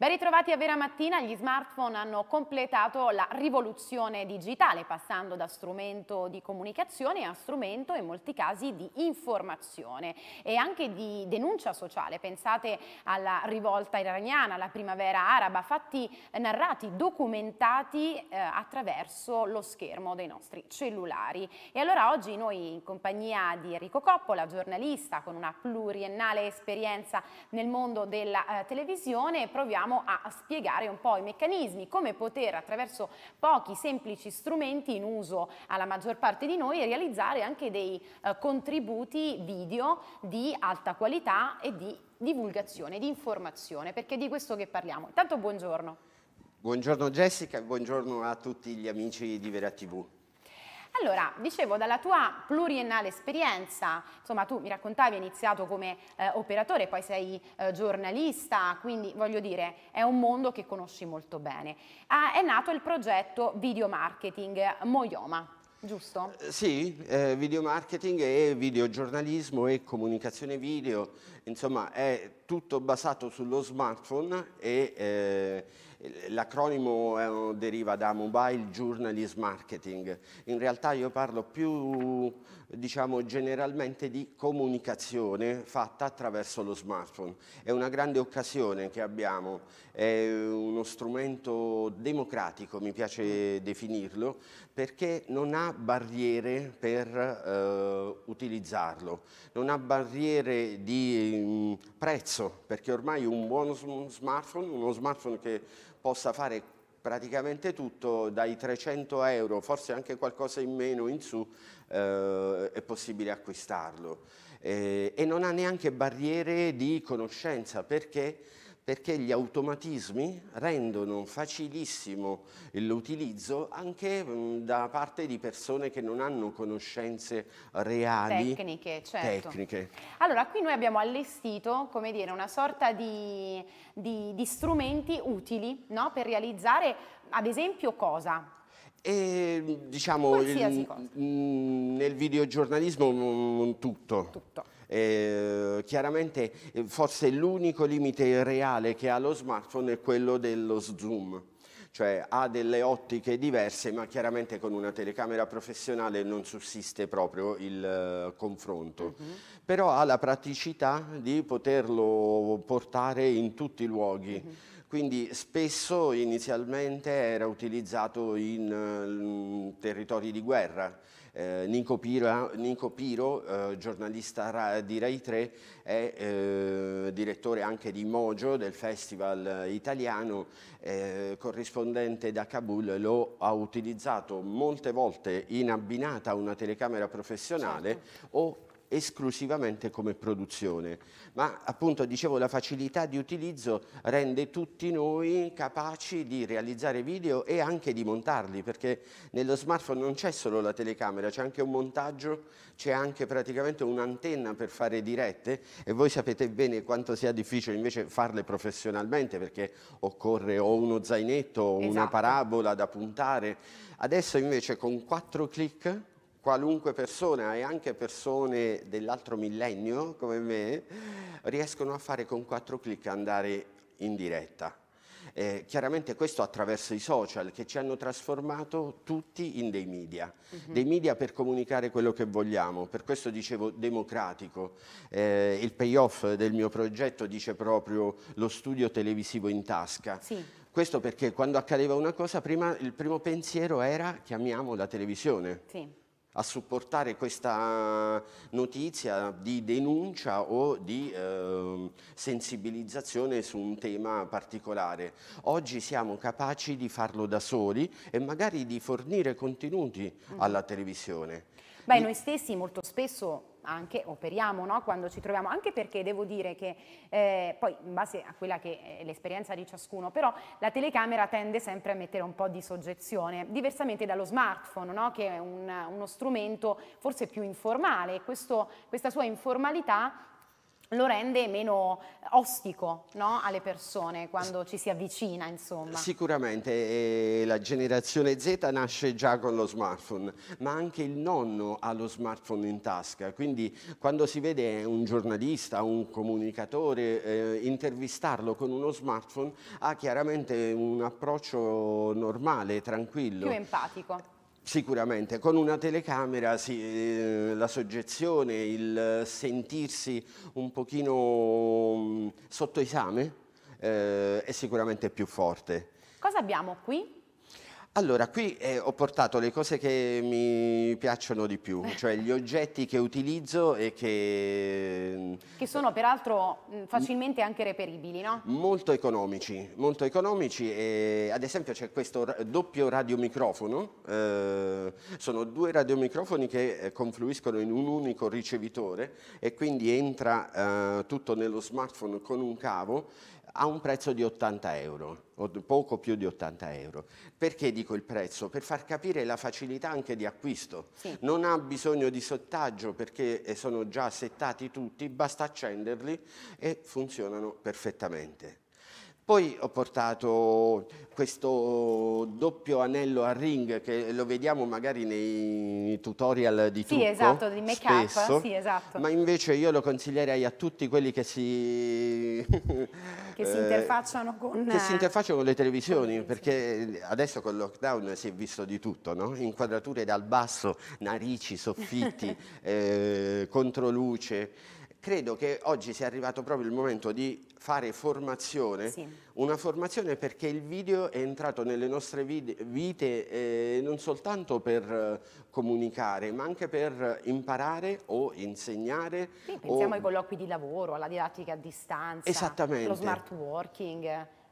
Ben ritrovati a Vera Mattina, gli smartphone hanno completato la rivoluzione digitale passando da strumento di comunicazione a strumento in molti casi di informazione e anche di denuncia sociale. Pensate alla rivolta iraniana, alla primavera araba, fatti eh, narrati, documentati eh, attraverso lo schermo dei nostri cellulari. E allora oggi noi in compagnia di Enrico Coppola, giornalista con una pluriennale esperienza nel mondo della eh, televisione, proviamo andiamo a spiegare un po' i meccanismi, come poter attraverso pochi semplici strumenti in uso alla maggior parte di noi realizzare anche dei eh, contributi video di alta qualità e di divulgazione, di informazione, perché è di questo che parliamo. Intanto buongiorno. Buongiorno Jessica, buongiorno a tutti gli amici di Vera TV. Allora, dicevo, dalla tua pluriennale esperienza, insomma tu mi raccontavi, hai iniziato come eh, operatore, poi sei eh, giornalista, quindi voglio dire, è un mondo che conosci molto bene. Ah, è nato il progetto Video Marketing Moyoma. Giusto? Eh, sì, eh, video marketing e videogiornalismo e comunicazione video, insomma è tutto basato sullo smartphone e eh, l'acronimo eh, deriva da Mobile Journalist Marketing, in realtà io parlo più diciamo, generalmente di comunicazione fatta attraverso lo smartphone. È una grande occasione che abbiamo, è uno strumento democratico, mi piace definirlo, perché non ha barriere per eh, utilizzarlo, non ha barriere di mh, mm, prezzo, perché ormai un buono smartphone, uno smartphone che possa fare praticamente tutto, dai 300 euro, forse anche qualcosa in meno in su, eh, è possibile acquistarlo. Eh, e non ha neanche barriere di conoscenza, perché perché gli automatismi rendono facilissimo l'utilizzo anche mm, da parte di persone che non hanno conoscenze reali. Tecniche, certo. Tecniche. Allora, qui noi abbiamo allestito, come dire, una sorta di, di, di strumenti utili no? per realizzare, ad esempio, cosa? E diciamo, il, nel videogiornalismo mm, mm, tutto. Tutto. Eh, chiaramente eh, forse l'unico limite reale che ha lo smartphone è quello dello zoom cioè ha delle ottiche diverse ma chiaramente con una telecamera professionale non sussiste proprio il uh, confronto, uh-huh. però ha la praticità di poterlo portare in tutti i luoghi. Uh-huh. Quindi spesso inizialmente era utilizzato in uh, territori di guerra, eh, Nico Piro, Nico Piro eh, giornalista di Rai 3, è eh, direttore anche di Mojo, del festival italiano, eh, corrispondente da Kabul, lo ha utilizzato molte volte in abbinata a una telecamera professionale certo. o esclusivamente come produzione, ma appunto dicevo la facilità di utilizzo rende tutti noi capaci di realizzare video e anche di montarli, perché nello smartphone non c'è solo la telecamera, c'è anche un montaggio, c'è anche praticamente un'antenna per fare dirette e voi sapete bene quanto sia difficile invece farle professionalmente perché occorre o uno zainetto o esatto. una parabola da puntare. Adesso invece con quattro clic qualunque persona e anche persone dell'altro millennio come me riescono a fare con quattro clic andare in diretta. Eh, chiaramente questo attraverso i social che ci hanno trasformato tutti in dei media, uh-huh. dei media per comunicare quello che vogliamo, per questo dicevo democratico. Eh, il payoff del mio progetto dice proprio lo studio televisivo in tasca. Sì. Questo perché quando accadeva una cosa prima il primo pensiero era chiamiamo la televisione. Sì a supportare questa notizia di denuncia o di eh, sensibilizzazione su un tema particolare. Oggi siamo capaci di farlo da soli e magari di fornire contenuti alla mhm. televisione. Beh, noi stessi molto spesso anche operiamo no? quando ci troviamo, anche perché devo dire che eh, poi in base a quella che è l'esperienza di ciascuno, però la telecamera tende sempre a mettere un po' di soggezione, diversamente dallo smartphone, no? che è un, uno strumento forse più informale, Questo, questa sua informalità lo rende meno ostico no? alle persone quando ci si avvicina, insomma. Sicuramente eh, la generazione Z nasce già con lo smartphone, ma anche il nonno ha lo smartphone in tasca, quindi quando si vede un giornalista, un comunicatore eh, intervistarlo con uno smartphone ha chiaramente un approccio normale, tranquillo. Più empatico. Sicuramente, con una telecamera sì, eh, la soggezione, il sentirsi un pochino mm, sotto esame eh, è sicuramente più forte. Cosa abbiamo qui? Allora, qui eh, ho portato le cose che mi piacciono di più, eh. cioè gli oggetti che utilizzo e che... Mm, che sono peraltro mm, facilmente anche reperibili, no? Molto economici, molto economici. E, ad esempio c'è questo doppio radiomicrofono, eh, sono due radiomicrofoni che eh, confluiscono in un unico ricevitore e quindi entra eh, tutto nello smartphone con un cavo a un prezzo di 80 euro, o poco più di 80 euro. Perché dico il prezzo? Per far capire la facilità anche di acquisto. Sì. Non ha bisogno di sottaggio perché eh, sono già settati tutti, basta accenderli e funzionano perfettamente. Poi ho portato questo doppio anello a ring che lo vediamo magari nei tutorial di trucco. Sì, esatto, di make up, sì, esatto. Ma invece io lo consiglierei a tutti quelli che si... che si eh, interfacciano con... Che si eh, interfacciano con le televisioni, con perché adesso con il lockdown si è visto di tutto, no? Inquadrature dal basso, narici, soffitti, eh, controluce credo che oggi sia arrivato proprio il momento di fare formazione, sì. una formazione perché il video è entrato nelle nostre vite eh, non soltanto per eh, comunicare, ma anche per imparare o insegnare. Sì, pensiamo o... ai colloqui di lavoro, alla didattica a distanza, allo smart working,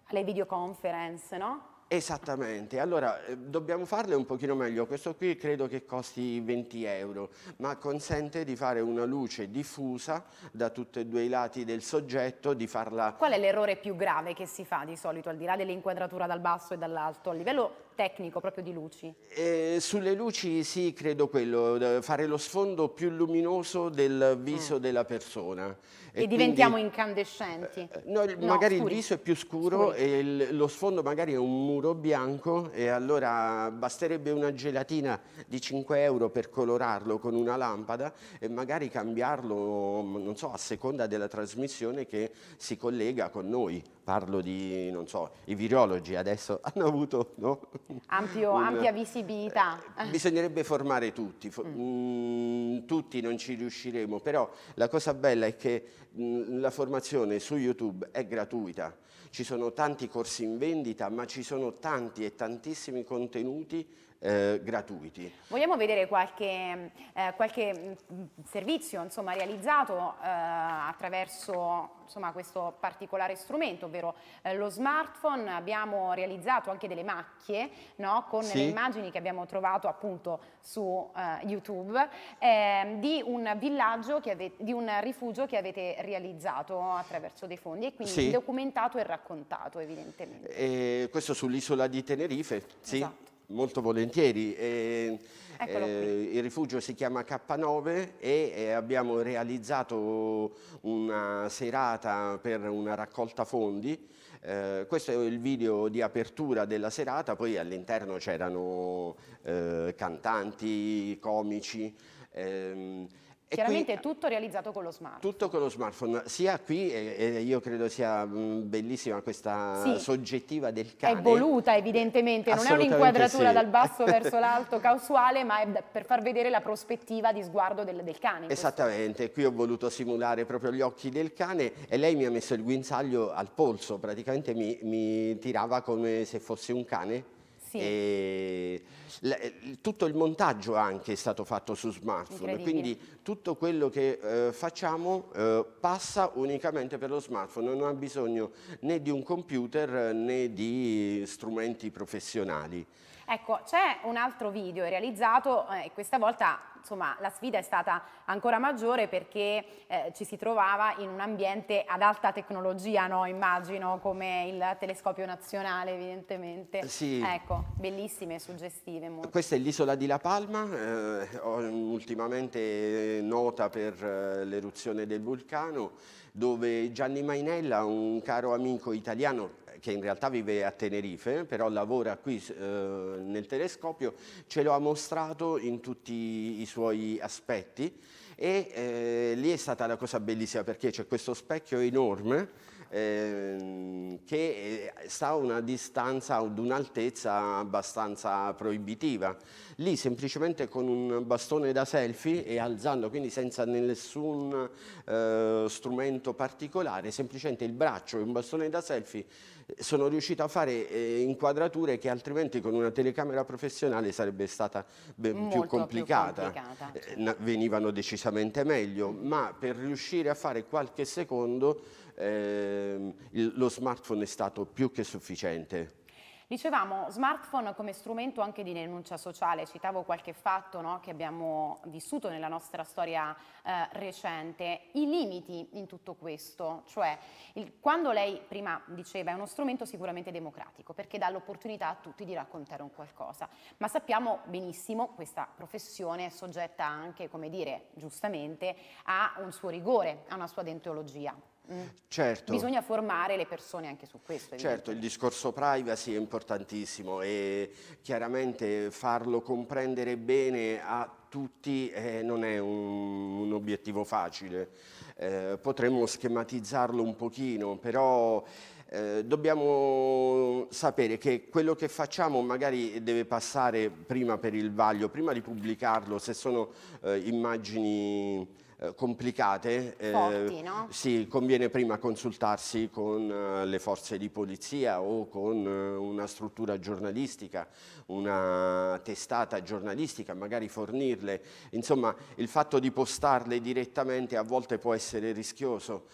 alle videoconference, no? Esattamente, allora eh, dobbiamo farle un pochino meglio, questo qui credo che costi 20 euro, ma consente di fare una luce diffusa da tutti e due i lati del soggetto, di farla... Qual è l'errore più grave che si fa di solito, al di là dell'inquadratura dal basso e dall'alto, a livello tecnico proprio di luci? Eh, sulle luci sì, credo quello, fare lo sfondo più luminoso del viso mm. della persona. E, e diventiamo quindi, incandescenti? Eh, no, no, magari scuri. il viso è più scuro scuri. e il, lo sfondo magari è un muro bianco e allora basterebbe una gelatina di 5 euro per colorarlo con una lampada e magari cambiarlo, non so, a seconda della trasmissione che si collega con noi. Parlo di, non so, i virologi adesso hanno avuto no? Ampio, ampia visibilità. Eh, bisognerebbe formare tutti, mm. mm. tutti non ci riusciremo, però la cosa bella è che mm, la formazione su YouTube è gratuita, ci sono tanti corsi in vendita, ma ci sono tanti e tantissimi contenuti eh, gratuiti. Vogliamo vedere qualche, eh, qualche mm, servizio insomma, realizzato eh, attraverso insomma, questo particolare strumento, ovvero eh, lo smartphone. Abbiamo realizzato anche delle macchie no? con sì. le immagini che abbiamo trovato appunto su eh, YouTube ehm, di un villaggio, avete, di un rifugio che avete realizzato attraverso dei fondi e quindi sì. documentato e raccontato evidentemente. Eh, questo sull'isola di Tenerife, sì, esatto. Molto volentieri. Eh, eh, il rifugio si chiama K9 e eh, abbiamo realizzato una serata per una raccolta fondi. Eh, questo è il video di apertura della serata, poi all'interno c'erano eh, cantanti, comici. Ehm, Chiaramente qui, tutto realizzato con lo smartphone. Tutto con lo smartphone, sia qui, e, e io credo sia mm, bellissima questa sì. soggettiva del cane. È voluta evidentemente, non è un'inquadratura sì. dal basso verso l'alto casuale, ma è per far vedere la prospettiva di sguardo del, del cane. Esattamente, qui ho voluto simulare proprio gli occhi del cane e lei mi ha messo il guinzaglio al polso, praticamente mi, mi tirava come se fosse un cane sì. tutto il montaggio anche è stato fatto su smartphone, quindi tutto quello che eh, facciamo eh, passa unicamente per lo smartphone, non ha bisogno né di un computer né di strumenti professionali. Ecco, c'è un altro video realizzato eh, e eh, questa volta insomma, la sfida è stata ancora maggiore perché eh, ci si trovava in un ambiente ad alta tecnologia, no? immagino, come il telescopio nazionale evidentemente. Sì. Ecco, bellissime, e suggestive. Molto. Questa è l'isola di La Palma, eh, ultimamente eh, nota per eh, l'eruzione del vulcano, dove Gianni Mainella, un caro amico italiano, che in realtà vive a Tenerife, però lavora qui eh, nel telescopio, ce lo ha mostrato in tutti i suoi aspetti e eh, lì è stata la cosa bellissima perché c'è questo specchio enorme Ehm, che eh, sta a una distanza ad un'altezza abbastanza proibitiva. Lì semplicemente con un bastone da selfie e alzando, quindi senza nessun eh, strumento particolare, semplicemente il braccio e un bastone da selfie eh, sono riuscito a fare eh, inquadrature che altrimenti con una telecamera professionale sarebbe stata ben più complicata. più complicata. Eh, venivano decisamente meglio, ma per riuscire a fare qualche secondo eh, il, lo smartphone è stato più che sufficiente. Dicevamo, smartphone come strumento anche di denuncia sociale, citavo qualche fatto no, che abbiamo vissuto nella nostra storia eh, recente, i limiti in tutto questo, cioè il, quando lei prima diceva è uno strumento sicuramente democratico perché dà l'opportunità a tutti di raccontare un qualcosa, ma sappiamo benissimo che questa professione è soggetta anche, come dire giustamente, a un suo rigore, a una sua dentologia. Mm. Certo. Bisogna formare le persone anche su questo. Certo, il discorso privacy è importantissimo e chiaramente farlo comprendere bene a tutti eh, non è un, un obiettivo facile. Eh, potremmo schematizzarlo un pochino, però eh, dobbiamo sapere che quello che facciamo magari deve passare prima per il vaglio, prima di pubblicarlo, se sono eh, immagini eh, complicate, eh, Forti, eh, no? sì, conviene prima consultarsi con uh, le forze di polizia o con uh, una struttura giornalistica, una testata giornalistica, magari fornirle. Insomma, il fatto di postarle direttamente a volte può essere rischioso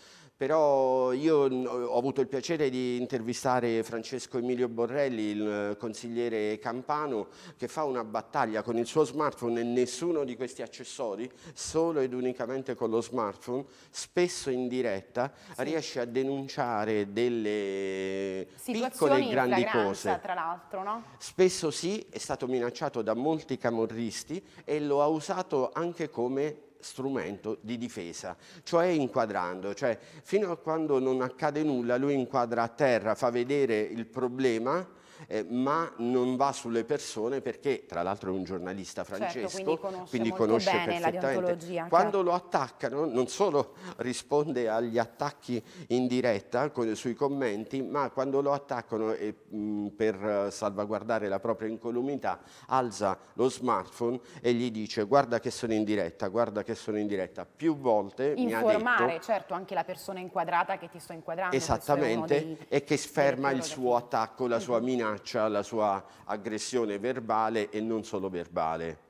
però io mm, ho avuto il piacere di intervistare Francesco Emilio Borrelli, il eh, consigliere campano, che fa una battaglia con il suo smartphone e nessuno di questi accessori, solo ed unicamente con lo smartphone, spesso in diretta, sì. riesce a denunciare delle Situazioni piccole e grandi cose. tra l'altro, no? Spesso sì, è stato minacciato da molti camorristi e lo ha usato anche come strumento di difesa, cioè inquadrando, cioè fino a quando non accade nulla lui inquadra a terra, fa vedere il problema eh, ma non va sulle persone perché tra l'altro è un giornalista francesco, certo, quindi conosce, quindi conosce perfettamente. Quando lo attaccano non solo risponde agli attacchi in diretta con, sui commenti, ma quando lo attaccano e, mh, per salvaguardare la propria incolumità alza lo smartphone e gli dice guarda che sono in diretta, guarda che sono in diretta. Più volte Informare, detto, certo, anche la persona inquadrata che ti sto inquadrando. Esattamente, dei, e che sferma il suo attacco, la sua minaccia minaccia, la sua aggressione verbale e non solo verbale.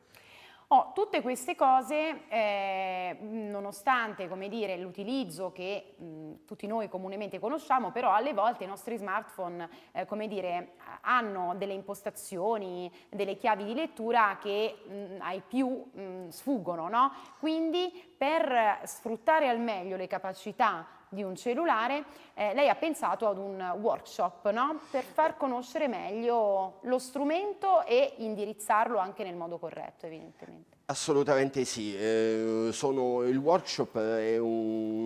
Oh, tutte queste cose, eh, nonostante l'utilizzo che mh, mm, tutti noi comunemente conosciamo, però alle volte i nostri smartphone eh, dire, hanno delle impostazioni, delle chiavi di lettura che mh, mm, ai più mh, mm, sfuggono. No? Quindi per sfruttare al meglio le capacità di un cellulare, eh, lei ha pensato ad un workshop no? per far conoscere meglio lo strumento e indirizzarlo anche nel modo corretto evidentemente. Assolutamente sì, eh, sono, il workshop è un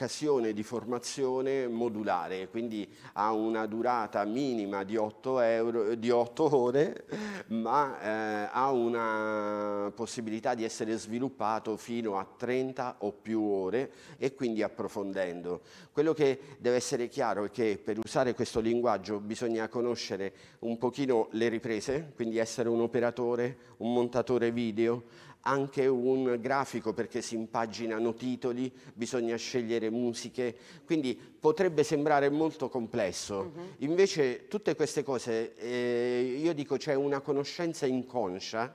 un'occasione di formazione modulare, quindi ha una durata minima di 8, euro, di 8 ore, ma eh, ha una possibilità di essere sviluppato fino a 30 o più ore e quindi approfondendo. Quello che deve essere chiaro è che per usare questo linguaggio bisogna conoscere un pochino le riprese, quindi essere un operatore, un montatore video, anche un grafico perché si impaginano titoli, bisogna scegliere musiche, quindi potrebbe sembrare molto complesso. Uh mhm. -huh. Invece tutte queste cose, eh, io dico c'è una conoscenza inconscia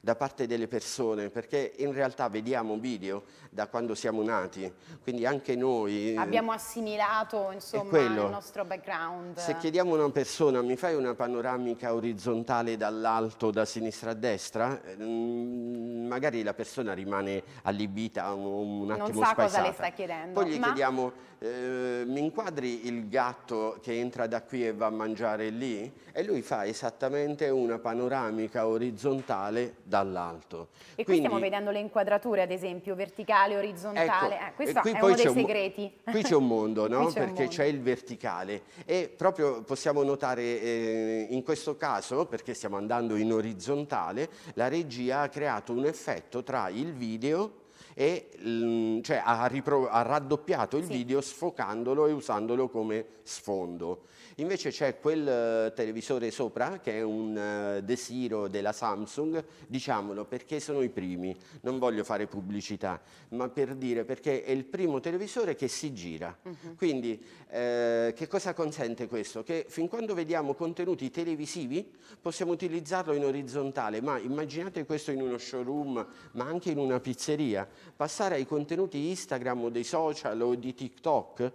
da parte delle persone, perché in realtà vediamo video da quando siamo nati, quindi anche noi... Eh, Abbiamo assimilato insomma, il nostro background. Se chiediamo a una persona mi fai una panoramica orizzontale dall'alto, da sinistra a destra, eh, mm, magari la persona rimane allibita, un, un attimo spaesata. Non sa spaesata. cosa le sta chiedendo. Poi gli ma... chiediamo eh, mi inquadri il gatto che entra da qui e va a mangiare lì? E lui fa esattamente una panoramica orizzontale dall'alto. E qui Quindi, stiamo vedendo le inquadrature, ad esempio, verticale, orizzontale. Ecco, eh, questo è uno dei un, segreti. Qui c'è un mondo, no? c'è perché c'è il verticale. E proprio possiamo notare eh, in questo caso, perché stiamo andando in orizzontale, la regia ha creato un effetto tra il video e mm, cioè, ha, ha, raddoppiato il sì. video sfocandolo e usandolo come sfondo. Invece c'è quel eh, televisore sopra che è un eh, Desiro della Samsung, diciamolo perché sono i primi, non voglio fare pubblicità, ma per dire perché è il primo televisore che si gira. Uh mhm. -huh. Quindi eh, che cosa consente questo? Che fin quando vediamo contenuti televisivi possiamo utilizzarlo in orizzontale, ma immaginate questo in uno showroom, ma anche in una pizzeria passare ai contenuti Instagram o dei social o di TikTok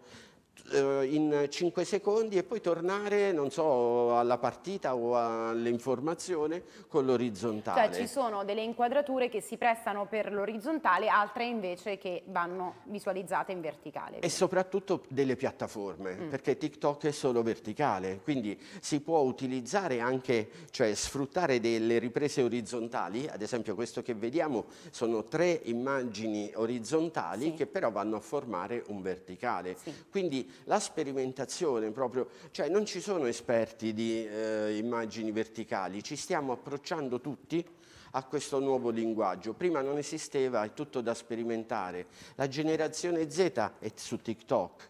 eh, in 5 secondi e poi tornare, non so, alla partita o all'informazione con l'orizzontale. Cioè ci sono delle inquadrature che si prestano per l'orizzontale, altre invece che vanno visualizzate in verticale. E soprattutto delle piattaforme, mm. perché TikTok è solo verticale, quindi si può utilizzare anche, cioè sfruttare delle riprese orizzontali, ad esempio questo che vediamo sono tre immagini orizzontali sì. che però vanno a formare un verticale. Sì. Quindi la sperimentazione proprio, cioè non ci sono esperti di eh, immagini verticali, ci stiamo approcciando tutti a questo nuovo linguaggio. Prima non esisteva, è tutto da sperimentare. La generazione Z è su TikTok,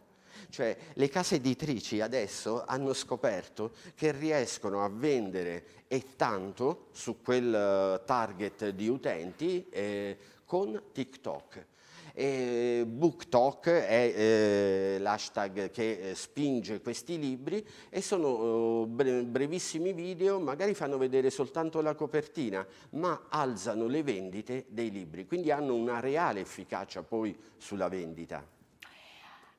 cioè le case editrici adesso hanno scoperto che riescono a vendere e tanto su quel eh, target di utenti eh, con TikTok. E BookTok è eh, l'hashtag che eh, spinge questi libri e sono eh, brevissimi video, magari fanno vedere soltanto la copertina, ma alzano le vendite dei libri, quindi hanno una reale efficacia poi sulla vendita.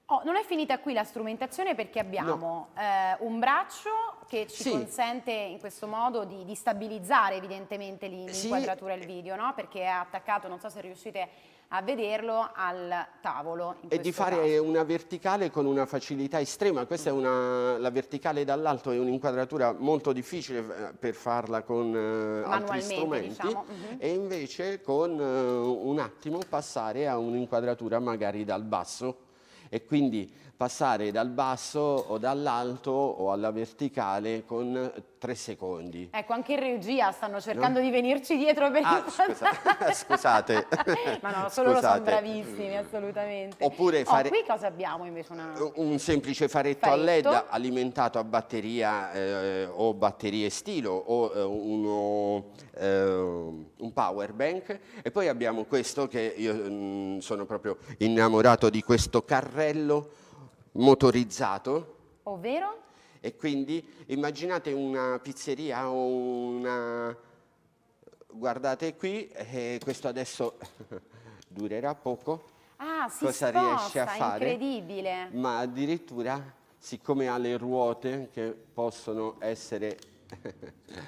Oh, non è finita qui la strumentazione perché abbiamo no. eh, un braccio che ci sì. consente in questo modo di, di stabilizzare evidentemente eh, l'inquadratura sì. e il video, no? perché è attaccato, non so se riuscite a vederlo al tavolo. E di fare caso. una verticale con una facilità estrema, questa è una, la verticale dall'alto è un'inquadratura molto difficile eh, per farla con uh, altri strumenti diciamo. uh mhm. -huh. e invece con uh, un attimo passare a un'inquadratura magari dal basso e quindi passare dal basso o dall'alto o alla verticale con tre secondi. Ecco, anche in regia stanno cercando no? di venirci dietro per ah, scusa, Scusate. Ma no, solo scusate. sono bravissimi, assolutamente. Oppure oh, fare... Oh, qui cosa abbiamo invece? Una... Un semplice faretto, faretto, a LED alimentato a batteria eh, o batterie stilo o eh, uno, eh, un power bank e poi abbiamo questo che io mh, mm, sono proprio innamorato di questo carrello motorizzato. Ovvero? E quindi immaginate una pizzeria o una... Guardate qui, eh, questo adesso durerà poco. Ah, si cosa sposta, riesce a fare? incredibile. Ma addirittura, siccome ha le ruote che possono essere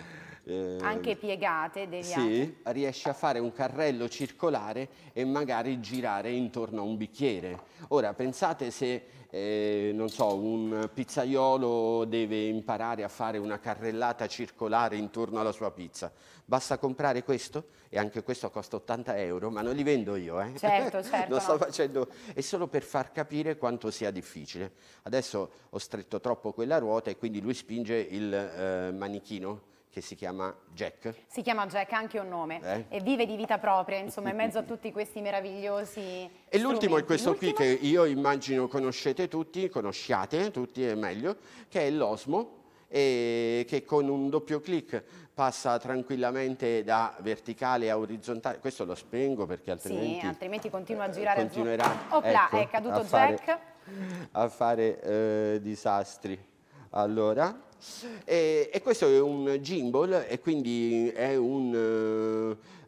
eh, anche piegate, deviate. Sì, riesce a fare un carrello circolare e magari girare intorno a un bicchiere. Ora, pensate se, eh, non so, un pizzaiolo deve imparare a fare una carrellata circolare intorno alla sua pizza. Basta comprare questo, e anche questo costa 80 euro, ma non li vendo io, eh. Certo, certo. Lo sto no. facendo, è solo per far capire quanto sia difficile. Adesso ho stretto troppo quella ruota e quindi lui spinge il eh, manichino che si chiama Jack. Si chiama Jack, anche un nome, eh? e vive di vita propria, insomma, in mezzo a tutti questi meravigliosi E l'ultimo è questo qui che io immagino conoscete tutti, conosciate tutti è meglio, che è l'Osmo, e che con un doppio clic passa tranquillamente da verticale a orizzontale. Questo lo spengo perché altrimenti... Sì, altrimenti continua a girare. Continuerà. Opla, ecco, è caduto a Jack. Fare, a fare eh, disastri. Allora, e, e, questo è un gimbal e quindi è un,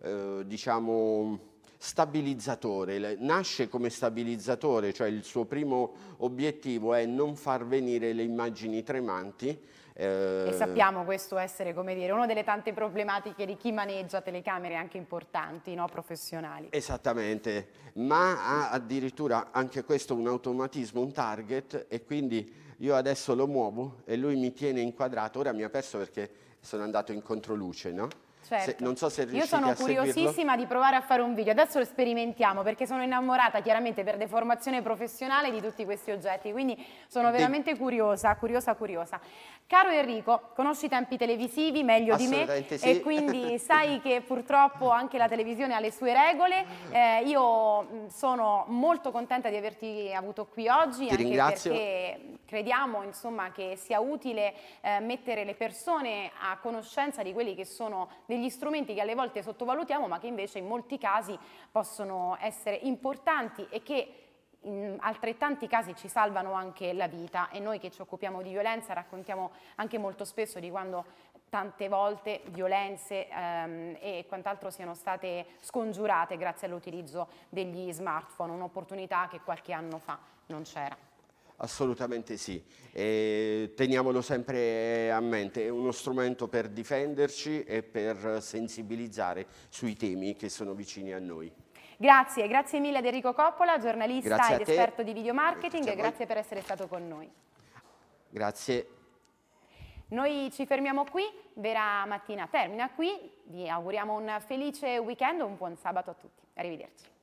eh, eh diciamo, stabilizzatore, nasce come stabilizzatore, cioè il suo primo obiettivo è non far venire le immagini tremanti. Eh... E sappiamo questo essere, come dire, una delle tante problematiche di chi maneggia telecamere anche importanti, no? professionali. Esattamente, ma ha addirittura anche questo un automatismo, un target e quindi io adesso lo muovo e lui mi tiene inquadrato, ora mi ha perso perché sono andato in controluce, no? Certo. Se, non so se riuscite Io sono curiosissima seguirlo. di provare a fare un video, adesso lo sperimentiamo perché sono innamorata chiaramente per deformazione professionale di tutti questi oggetti, quindi sono veramente curiosa, curiosa, curiosa. Caro Enrico, conosci i tempi televisivi meglio di me sì. e quindi sai che purtroppo anche la televisione ha le sue regole, eh, io sono molto contenta di averti avuto qui oggi, Ti anche ringrazio. perché crediamo insomma, che sia utile eh, mettere le persone a conoscenza di quelli che sono degli degli strumenti che alle volte sottovalutiamo ma che invece in molti casi possono essere importanti e che in altrettanti casi ci salvano anche la vita e noi che ci occupiamo di violenza raccontiamo anche molto spesso di quando tante volte violenze ehm, e quant'altro siano state scongiurate grazie all'utilizzo degli smartphone, un'opportunità che qualche anno fa non c'era. Assolutamente sì, e teniamolo sempre a mente, è uno strumento per difenderci e per sensibilizzare sui temi che sono vicini a noi. Grazie, grazie mille ad Enrico Coppola, giornalista ed esperto di video marketing grazie, grazie per essere stato con noi. Grazie. Noi ci fermiamo qui, Vera Mattina termina qui, vi auguriamo un felice weekend, un buon sabato a tutti, arrivederci.